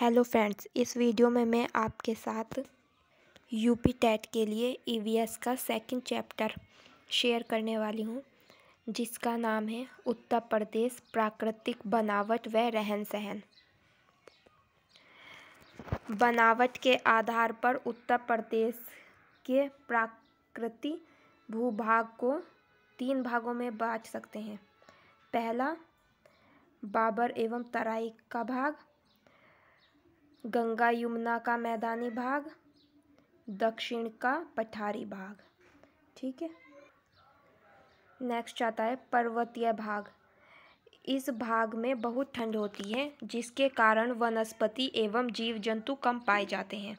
hello friends इस video में मैं आपके साथ यूपी टेट के लिए ईवीएस e का सेकंड चैप्टर शेयर करने वाली हूँ जिसका नाम है उत्तर प्रदेश प्राकृतिक बनावट व रहन सहन बनावट के आधार पर उत्तर प्रदेश के प्राकृतिक भूभाग को तीन भागों में बांट सकते हैं पहला बाबर एवं तराई का भाग गंगा यमुना का मैदानी भाग दक्षिण का पठारी भाग ठीक है नेक्स्ट आता है पर्वतीय भाग इस भाग में बहुत ठंड होती है जिसके कारण वनस्पति एवं जीव जंतु कम पाए जाते हैं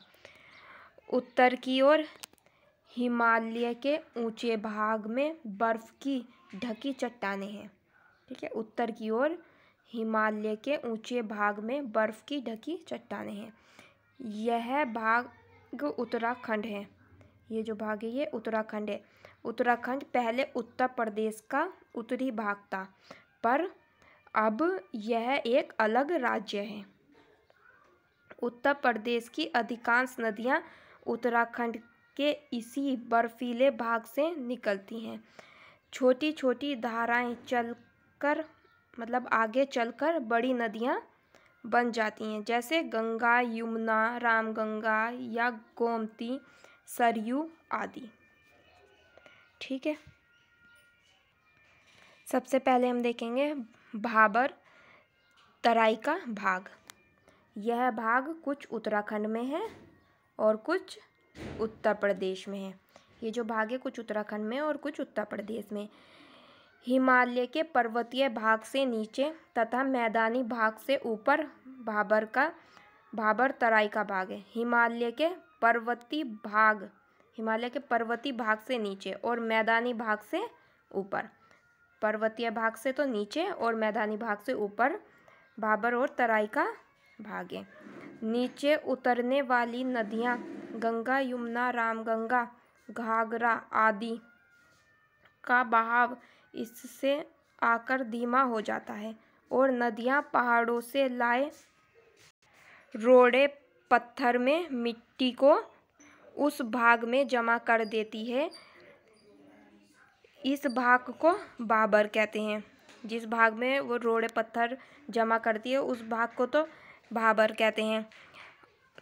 उत्तर की ओर हिमालय के ऊंचे भाग में बर्फ़ की ढकी चट्टाने हैं ठीक है उत्तर की ओर हिमालय के ऊंचे भाग में बर्फ़ की ढकी चट्टाने हैं यह भाग उत्तराखंड है ये जो भाग है ये उत्तराखंड है उत्तराखंड पहले उत्तर प्रदेश का उत्तरी भाग था पर अब यह एक अलग राज्य है उत्तर प्रदेश की अधिकांश नदियाँ उत्तराखंड के इसी बर्फीले भाग से निकलती हैं छोटी छोटी धाराएं चलकर मतलब आगे चलकर बड़ी नदियाँ बन जाती हैं जैसे गंगा यमुना रामगंगा या गोमती सरयू आदि ठीक है सबसे पहले हम देखेंगे भाबर तराई का भाग यह भाग कुछ उत्तराखंड में है और कुछ उत्तर प्रदेश में है ये जो भाग है कुछ उत्तराखंड में और कुछ उत्तर प्रदेश में हिमालय के पर्वतीय भाग से नीचे तथा मैदानी भाग से ऊपर भाबर का भाबर तराई का भाग है हिमालय के पर्वती भाग हिमालय के पर्वती भाग से नीचे और मैदानी भाग से ऊपर पर्वतीय भाग से तो नीचे और मैदानी भाग से ऊपर भाबर और तराई का भाग है नीचे उतरने वाली नदियाँ गंगा यमुना रामगंगा घाघरा आदि का बहाव इससे आकर धीमा हो जाता है और नदियाँ पहाड़ों से लाए रोड़े पत्थर में मिट्टी को उस भाग में जमा कर देती है इस भाग को बाबर कहते हैं जिस भाग में वो रोड़े पत्थर जमा करती है उस भाग को तो भाबर कहते हैं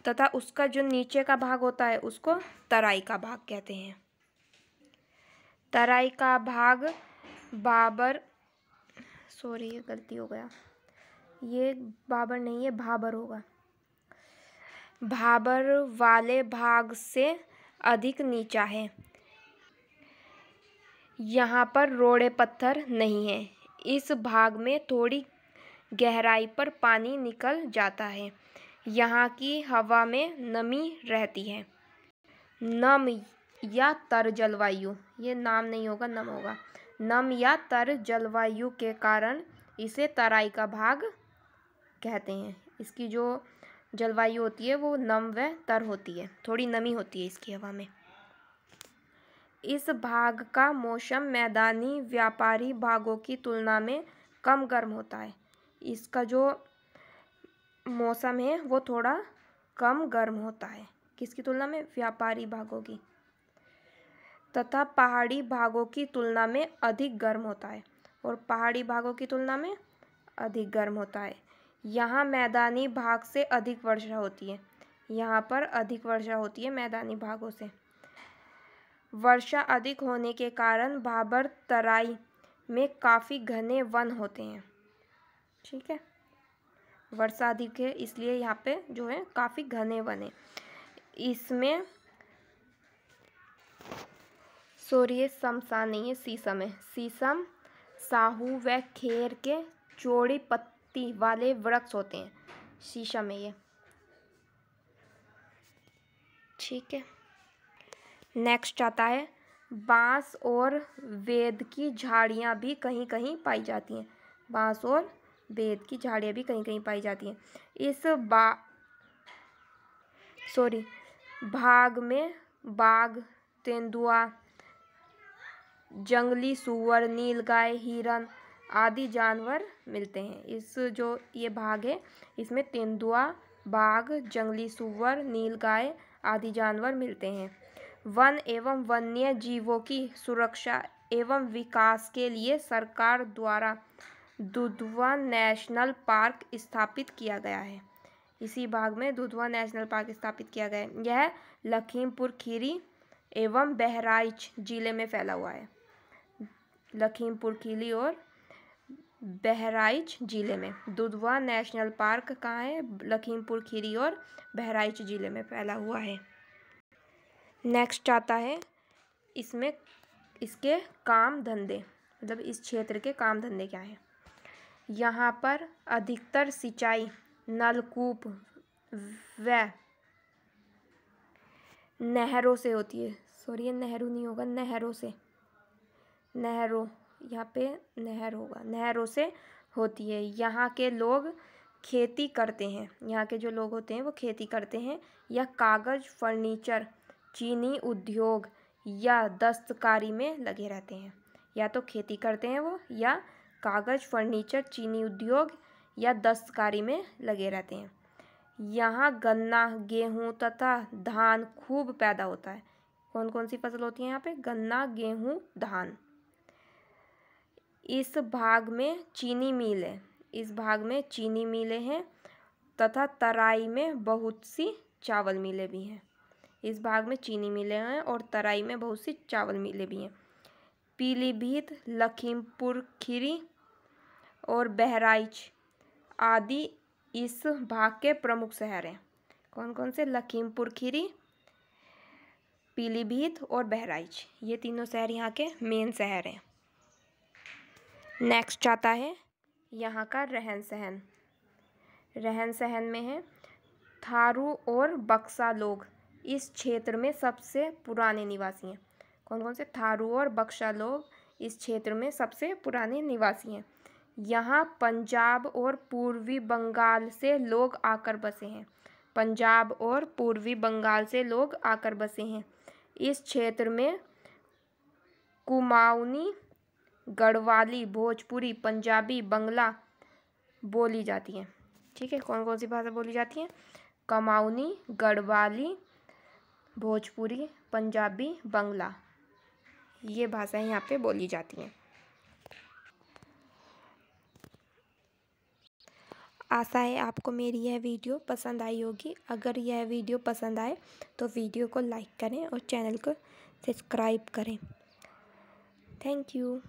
तथा उसका जो नीचे का भाग होता है उसको तराई का भाग कहते हैं तराई का भाग बाबर सॉरी ये गलती हो गया ये बाबर नहीं है भाबर होगा भाबर वाले भाग से अधिक नीचा है यहाँ पर रोड़े पत्थर नहीं है इस भाग में थोड़ी गहराई पर पानी निकल जाता है यहाँ की हवा में नमी रहती है नम या तर जलवायु ये नाम नहीं होगा नम होगा नम या तर जलवायु के कारण इसे तराई का भाग कहते हैं इसकी जो जलवायु होती है वो नम व तर होती है थोड़ी नमी होती है इसकी हवा में इस भाग का मौसम मैदानी व्यापारी भागों की तुलना में कम गर्म होता है इसका जो मौसम है वो थोड़ा कम गर्म होता है किसकी तुलना में व्यापारी भागों की तथा पहाड़ी भागों की तुलना में अधिक गर्म होता है और पहाड़ी भागों की तुलना में अधिक गर्म होता है यहाँ मैदानी भाग से अधिक वर्षा होती है यहाँ पर अधिक वर्षा होती है मैदानी भागों से वर्षा अधिक होने के कारण भाबर तराई में काफ़ी घने वन होते हैं ठीक है वर्षा अधिक है इसलिए यहाँ पे जो है काफ़ी घने वन है इसमें सूर्य ये शमशान नहीं है शीशम है शीशम साहू व खेर के चौड़ी पत्ती वाले वृक्ष होते हैं शीशम है ये ठीक है नेक्स्ट आता है बांस और वेद की झाड़ियाँ भी कहीं कहीं पाई जाती हैं बांस और वेद की झाड़ियाँ भी कहीं कहीं पाई जाती हैं इस बा सॉरी भाग में बाघ तेंदुआ जंगली सुअर नीलगाय हिरन आदि जानवर मिलते हैं इस जो ये भाग है इसमें तेंदुआ बाघ जंगली सूअर नीलगाय आदि जानवर मिलते हैं वन एवं वन्य जीवों की सुरक्षा एवं विकास के लिए सरकार द्वारा दुधवा नेशनल पार्क स्थापित किया गया है इसी भाग में दुधवा नेशनल पार्क स्थापित किया गया है यह लखीमपुर खीरी एवं बहराइच जिले में फैला हुआ है लखीमपुर खीली और बहराइच जिले में दुधवा नेशनल पार्क कहाँ है लखीमपुर खीरी और बहराइच जिले में फैला हुआ है नेक्स्ट आता है इसमें इसके काम धंधे मतलब इस क्षेत्र के काम धंधे क्या हैं यहाँ पर अधिकतर सिंचाई नलकूप व नहरों से होती है सॉरी ये नहरू नहीं होगा नहरों से नहरों यहाँ पे नहर होगा नहरों से होती है यहाँ के लोग खेती करते हैं यहाँ के जो लोग होते हैं वो खेती करते हैं या कागज़ फर्नीचर चीनी उद्योग या दस्तकारी में लगे रहते हैं या तो खेती करते हैं वो या कागज़ फर्नीचर चीनी उद्योग या दस्तकारी में लगे रहते हैं यहाँ गन्ना गेहूँ तथा धान खूब पैदा होता है कौन कौन सी फसल होती है यहाँ पे गन्ना गेहूँ धान इस भाग में चीनी मिले इस भाग में चीनी मिलें हैं तथा तराई में बहुत सी चावल मिलें भी हैं इस भाग में चीनी मिले हैं और तराई में बहुत सी चावल मिले भी हैं पीलीभीत लखीमपुर खीरी और बहराइच आदि इस भाग के प्रमुख शहर हैं कौन कौन से लखीमपुर खीरी पीलीभीत और बहराइच ये तीनों शहर यहाँ के मेन शहर हैं नेक्स्ट आता है यहाँ का रहन सहन रहन सहन में है थारू और बक्सा लोग इस क्षेत्र में सबसे पुराने निवासी हैं कौन कौन से थारू और बक्सा लोग इस क्षेत्र में सबसे पुराने निवासी हैं यहाँ पंजाब और पूर्वी बंगाल से लोग आकर बसे हैं पंजाब और पूर्वी बंगाल से लोग आकर बसे हैं इस क्षेत्र में कुमाऊनी गढ़वाली भोजपुरी पंजाबी बंगला बोली जाती हैं ठीक है कौन कौन सी भाषा बोली जाती हैं कमाउनी गढ़वाली भोजपुरी पंजाबी बंगला ये भाषाएं यहाँ पे बोली जाती हैं आशा है आपको मेरी यह वीडियो पसंद आई होगी अगर यह वीडियो पसंद आए तो वीडियो को लाइक करें और चैनल को सब्सक्राइब करें थैंक यू